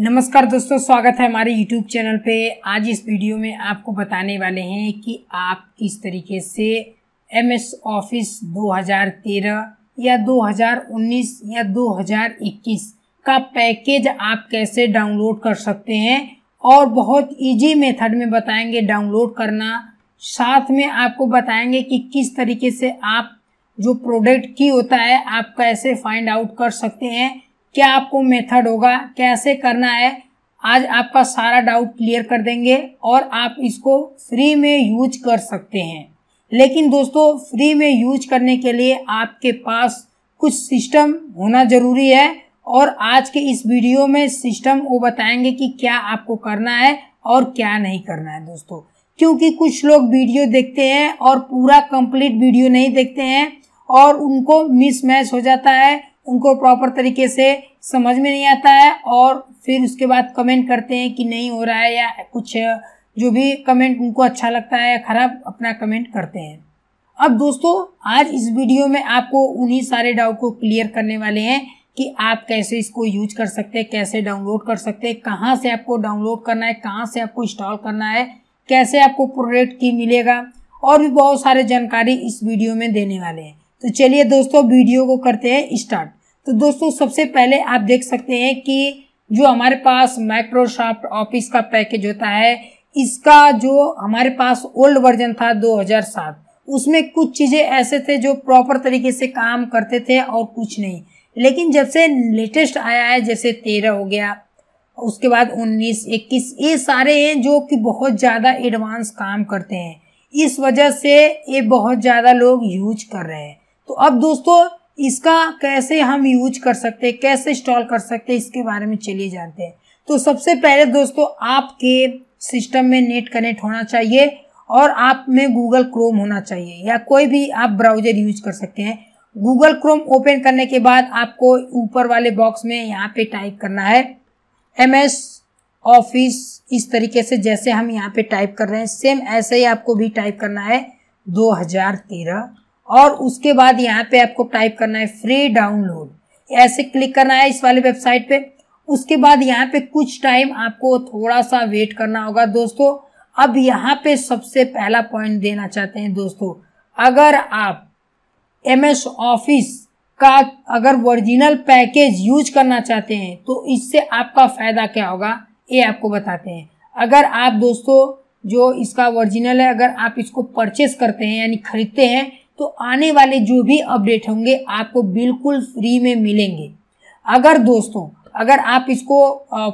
नमस्कार दोस्तों स्वागत है हमारे YouTube चैनल पे आज इस वीडियो में आपको बताने वाले हैं कि आप किस तरीके से एम एस ऑफिस 2013 या 2019 या 2021 का पैकेज आप कैसे डाउनलोड कर सकते हैं और बहुत इजी मेथड में बताएंगे डाउनलोड करना साथ में आपको बताएंगे कि किस तरीके से आप जो प्रोडक्ट की होता है आप कैसे फाइंड आउट कर सकते हैं क्या आपको मेथड होगा कैसे करना है आज आपका सारा डाउट क्लियर कर देंगे और आप इसको फ्री में यूज कर सकते हैं लेकिन दोस्तों फ्री में यूज करने के लिए आपके पास कुछ सिस्टम होना ज़रूरी है और आज के इस वीडियो में सिस्टम वो बताएंगे कि क्या आपको करना है और क्या नहीं करना है दोस्तों क्योंकि कुछ लोग वीडियो देखते हैं और पूरा कंप्लीट वीडियो नहीं देखते हैं और उनको मिसमैच हो जाता है उनको प्रॉपर तरीके से समझ में नहीं आता है और फिर उसके बाद कमेंट करते हैं कि नहीं हो रहा है या कुछ जो भी कमेंट उनको अच्छा लगता है खराब अपना कमेंट करते हैं अब दोस्तों आज इस वीडियो में आपको उन्हीं सारे डाउट को क्लियर करने वाले हैं कि आप कैसे इसको यूज कर सकते हैं कैसे डाउनलोड कर सकते हैं कहाँ से आपको डाउनलोड करना है कहाँ से आपको इंस्टॉल करना है कैसे आपको प्रोडक्ट की मिलेगा और भी बहुत सारे जानकारी इस वीडियो में देने वाले हैं तो चलिए दोस्तों वीडियो को करते हैं स्टार्ट तो दोस्तों सबसे पहले आप देख सकते हैं कि जो हमारे पास माइक्रोसॉफ्ट ऑफिस का पैकेज होता है इसका जो हमारे पास ओल्ड वर्जन था 2007 उसमें कुछ चीज़ें ऐसे थे जो प्रॉपर तरीके से काम करते थे और कुछ नहीं लेकिन जब से लेटेस्ट आया है जैसे तेरह हो गया उसके बाद उन्नीस इक्कीस ये सारे हैं जो कि बहुत ज़्यादा एडवांस काम करते हैं इस वजह से ये बहुत ज़्यादा लोग यूज कर रहे हैं तो अब दोस्तों इसका कैसे हम यूज कर सकते हैं कैसे इंस्टॉल कर सकते हैं इसके बारे में चलिए जानते हैं तो सबसे पहले दोस्तों आपके सिस्टम में नेट कनेक्ट होना चाहिए और आप में गूगल क्रोम होना चाहिए या कोई भी आप ब्राउजर यूज कर सकते हैं गूगल क्रोम ओपन करने के बाद आपको ऊपर वाले बॉक्स में यहाँ पे टाइप करना है एम एस ऑफिस इस तरीके से जैसे हम यहाँ पे टाइप कर रहे हैं सेम ऐसे ही आपको भी टाइप करना है तेरह और उसके बाद यहाँ पे आपको टाइप करना है फ्री डाउनलोड ऐसे क्लिक करना है इस वाले वेबसाइट पे उसके बाद यहाँ पे कुछ टाइम आपको थोड़ा सा वेट करना होगा दोस्तों अब यहाँ पे सबसे पहला पॉइंट देना चाहते हैं दोस्तों अगर आप एम एस ऑफिस का अगर ओरिजिनल पैकेज यूज करना चाहते हैं तो इससे आपका फ़ायदा क्या होगा ये आपको बताते हैं अगर आप दोस्तों जो इसका ओरिजिनल है अगर आप इसको परचेस करते हैं यानी खरीदते हैं तो आने वाले जो भी अपडेट होंगे आपको बिल्कुल फ्री में मिलेंगे अगर दोस्तों अगर आप इसको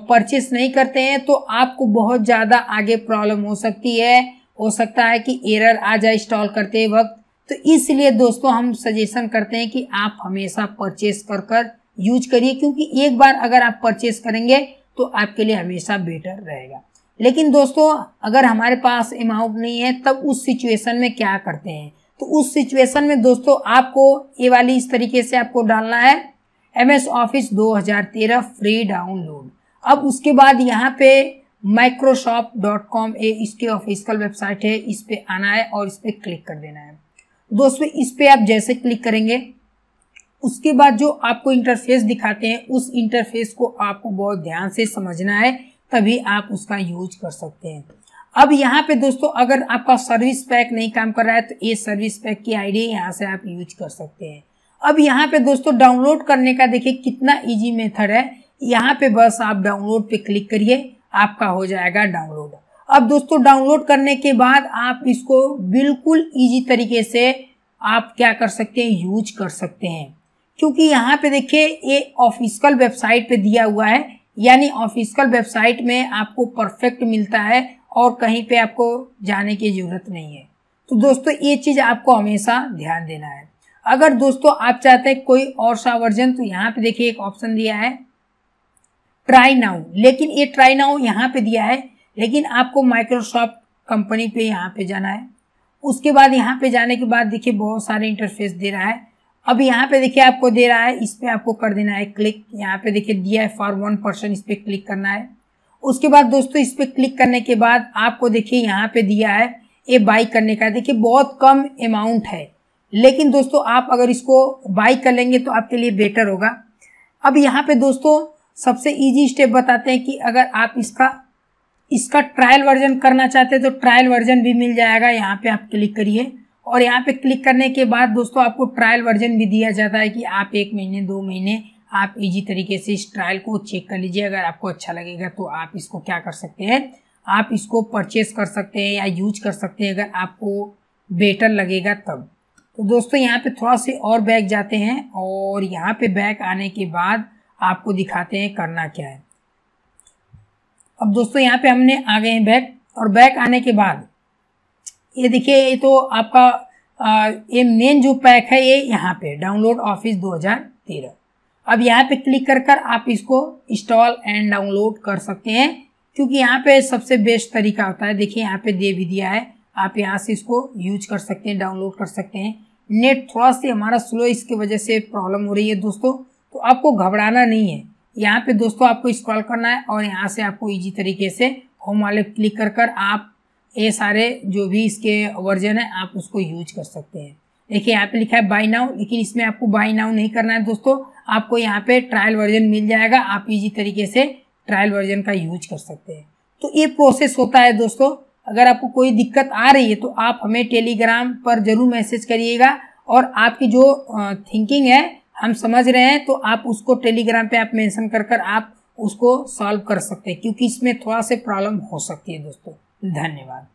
परचेस नहीं करते हैं तो आपको बहुत ज़्यादा आगे प्रॉब्लम हो सकती है हो सकता है कि एरर आ जाए इंस्टॉल करते वक्त तो इसलिए दोस्तों हम सजेशन करते हैं कि आप हमेशा परचेस कर कर यूज करिए क्योंकि एक बार अगर आप परचेस करेंगे तो आपके लिए हमेशा बेटर रहेगा लेकिन दोस्तों अगर हमारे पास अमाउंट नहीं है तब उस सिचुएशन में क्या करते हैं तो उस सिचुएशन में दोस्तों आपको ये वाली इस तरीके से आपको डालना है एम एस ऑफिस दो हजार तेरह फ्री डाउनलोड अब उसके बाद यहाँ पे माइक्रोसॉफ्ट डॉट कॉम ए इसके ऑफिशियल वेबसाइट है इस पे आना है और इस पर क्लिक कर देना है दोस्तों इस पे आप जैसे क्लिक करेंगे उसके बाद जो आपको इंटरफेस दिखाते हैं उस इंटरफेस को आपको बहुत ध्यान से समझना है तभी आप उसका यूज कर सकते हैं अब यहाँ पे दोस्तों अगर आपका सर्विस पैक नहीं काम कर रहा है तो ये सर्विस पैक की आईडी यहाँ से आप यूज कर सकते हैं अब यहाँ पे दोस्तों डाउनलोड करने का देखिए कितना इजी मेथड है यहाँ पे बस आप डाउनलोड पे क्लिक करिए आपका हो जाएगा डाउनलोड अब दोस्तों डाउनलोड करने के बाद आप इसको बिल्कुल ईजी तरीके से आप क्या कर सकते हैं यूज कर सकते हैं क्योंकि यहाँ पे देखिए ये ऑफिसकल वेबसाइट पे दिया हुआ है यानी ऑफिसकल वेबसाइट में आपको परफेक्ट मिलता है और कहीं पे आपको जाने की ज़रूरत नहीं है तो दोस्तों ये चीज़ आपको हमेशा ध्यान देना है अगर दोस्तों आप चाहते हैं कोई और सा वर्जन तो यहाँ पे देखिए एक ऑप्शन दिया है ट्राई नाउ लेकिन ये ट्राई नाउ यहाँ पे दिया है लेकिन आपको माइक्रोसॉफ्ट कंपनी पे यहाँ पे जाना है उसके बाद यहाँ पे जाने के बाद देखिए बहुत सारे इंटरफेस दे रहा है अब यहाँ पे देखिए आपको दे रहा है इस पर आपको कर देना है क्लिक यहाँ पे देखिए दिया है फॉर वन पर्सन इस पर क्लिक करना है उसके बाद दोस्तों इस पर क्लिक करने के बाद आपको देखिए यहाँ पे दिया है ये बाई करने का देखिए बहुत कम अमाउंट है लेकिन दोस्तों आप अगर इसको बाई कर लेंगे तो आपके लिए बेटर होगा अब यहाँ पे दोस्तों सबसे इजी स्टेप बताते हैं कि अगर आप इसका इसका ट्रायल वर्जन करना चाहते हैं तो ट्रायल वर्जन भी मिल जाएगा यहाँ पे आप क्लिक करिए और यहाँ पे क्लिक करने के बाद दोस्तों आपको ट्रायल वर्जन भी दिया जाता है कि आप एक महीने दो महीने आप इजी तरीके से इस ट्रायल को चेक कर लीजिए अगर आपको अच्छा लगेगा तो आप इसको क्या कर सकते हैं आप इसको परचेस कर सकते हैं या यूज कर सकते हैं अगर आपको बेटर लगेगा तब तो दोस्तों यहाँ पे थोड़ा से और बैग जाते हैं और यहाँ पे बैग आने के बाद आपको दिखाते हैं करना क्या है अब दोस्तों यहाँ पे हमने आ गए हैं बैग और बैग आने के बाद ये देखिए ये तो आपका आ, ये मेन जो पैक है ये यहाँ पे डाउनलोड ऑफिस 2013 अब यहाँ पे क्लिक कर कर आप इसको इंस्टॉल एंड डाउनलोड कर सकते हैं क्योंकि यहाँ पे सबसे बेस्ट तरीका होता है देखिए यहाँ पे दे भी दिया है आप यहाँ से इसको यूज कर सकते हैं डाउनलोड कर सकते हैं नेट थोड़ा सा हमारा स्लो इसकी वजह से प्रॉब्लम हो रही है दोस्तों तो आपको घबराना नहीं है यहाँ पे दोस्तों आपको स्क्रॉल करना है और यहाँ से आपको इजी तरीके से होम वाले क्लिक कर कर आप ये सारे जो भी इसके वर्जन है आप उसको यूज कर सकते हैं देखिए यहाँ पे लिखा है बाई नाउ लेकिन इसमें आपको बाई नाउ नहीं करना है दोस्तों आपको यहाँ पे ट्रायल वर्जन मिल जाएगा आप इजी तरीके से ट्रायल वर्जन का यूज कर सकते हैं तो ये प्रोसेस होता है दोस्तों अगर आपको कोई दिक्कत आ रही है तो आप हमें टेलीग्राम पर ज़रूर मैसेज करिएगा और आपकी जो थिंकिंग है हम समझ रहे हैं तो आप उसको टेलीग्राम पे आप मेंशन कर कर आप उसको सॉल्व कर सकते हैं क्योंकि इसमें थोड़ा से प्रॉब्लम हो सकती है दोस्तों धन्यवाद